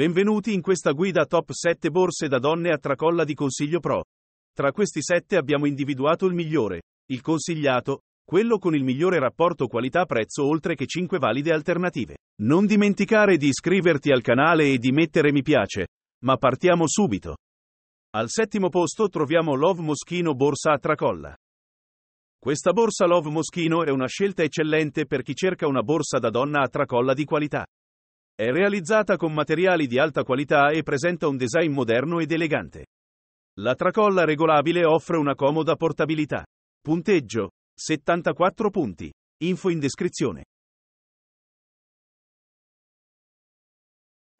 Benvenuti in questa guida top 7 borse da donne a tracolla di Consiglio Pro. Tra questi 7 abbiamo individuato il migliore, il consigliato, quello con il migliore rapporto qualità-prezzo oltre che 5 valide alternative. Non dimenticare di iscriverti al canale e di mettere mi piace, ma partiamo subito. Al settimo posto troviamo Love Moschino Borsa a tracolla. Questa borsa Love Moschino è una scelta eccellente per chi cerca una borsa da donna a tracolla di qualità. È realizzata con materiali di alta qualità e presenta un design moderno ed elegante. La tracolla regolabile offre una comoda portabilità. Punteggio 74 punti. Info in descrizione.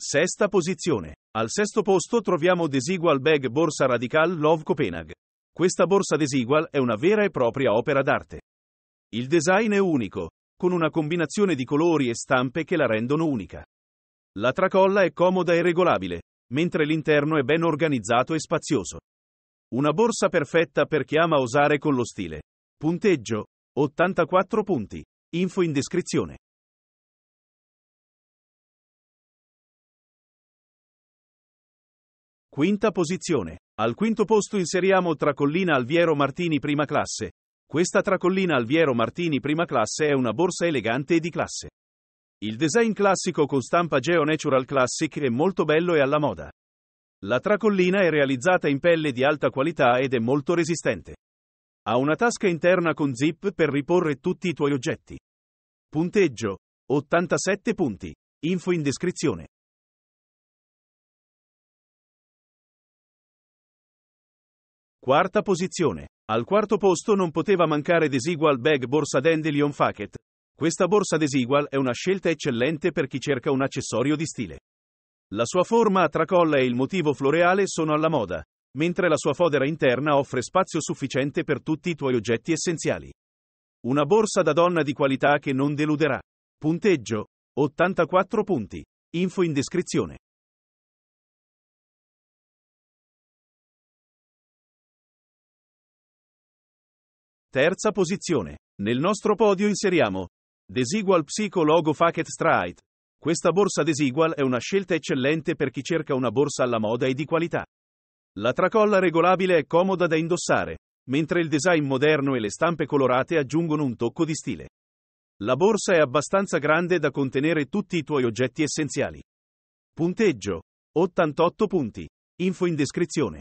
Sesta posizione. Al sesto posto troviamo Desigual Bag Borsa Radical Love Copenaghen. Questa borsa Desigual è una vera e propria opera d'arte. Il design è unico, con una combinazione di colori e stampe che la rendono unica. La tracolla è comoda e regolabile, mentre l'interno è ben organizzato e spazioso. Una borsa perfetta per chi ama osare con lo stile. Punteggio 84 punti. Info in descrizione. Quinta posizione. Al quinto posto inseriamo Tracollina Alviero Martini prima classe. Questa Tracollina Alviero Martini prima classe è una borsa elegante e di classe. Il design classico con stampa Geo Natural Classic è molto bello e alla moda. La tracollina è realizzata in pelle di alta qualità ed è molto resistente. Ha una tasca interna con zip per riporre tutti i tuoi oggetti. Punteggio 87 punti. Info in descrizione. Quarta posizione. Al quarto posto non poteva mancare Desigual Bag Borsa Dandelion Facket, questa borsa Desigual è una scelta eccellente per chi cerca un accessorio di stile. La sua forma a tracolla e il motivo floreale sono alla moda, mentre la sua fodera interna offre spazio sufficiente per tutti i tuoi oggetti essenziali. Una borsa da donna di qualità che non deluderà. Punteggio 84 punti. Info in descrizione. Terza posizione. Nel nostro podio inseriamo Desigual Psicologo Faket Stride. Questa borsa Desigual è una scelta eccellente per chi cerca una borsa alla moda e di qualità. La tracolla regolabile è comoda da indossare, mentre il design moderno e le stampe colorate aggiungono un tocco di stile. La borsa è abbastanza grande da contenere tutti i tuoi oggetti essenziali. Punteggio 88 punti. Info in descrizione.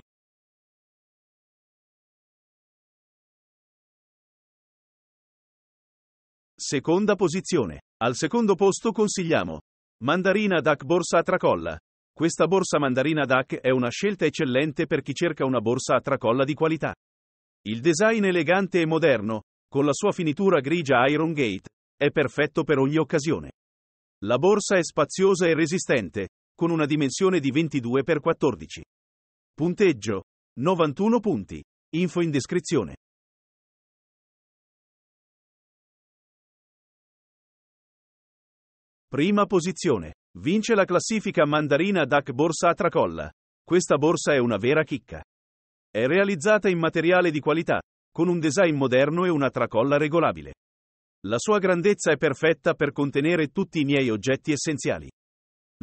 Seconda posizione. Al secondo posto consigliamo Mandarina Duck Borsa a Tracolla. Questa borsa Mandarina Duck è una scelta eccellente per chi cerca una borsa a tracolla di qualità. Il design elegante e moderno, con la sua finitura grigia Iron Gate, è perfetto per ogni occasione. La borsa è spaziosa e resistente, con una dimensione di 22x14. Punteggio 91 punti. Info in descrizione. Prima posizione. Vince la classifica mandarina DAC Borsa a Tracolla. Questa borsa è una vera chicca. È realizzata in materiale di qualità, con un design moderno e una tracolla regolabile. La sua grandezza è perfetta per contenere tutti i miei oggetti essenziali.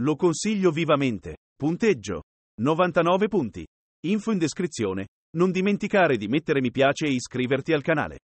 Lo consiglio vivamente. Punteggio. 99 punti. Info in descrizione. Non dimenticare di mettere mi piace e iscriverti al canale.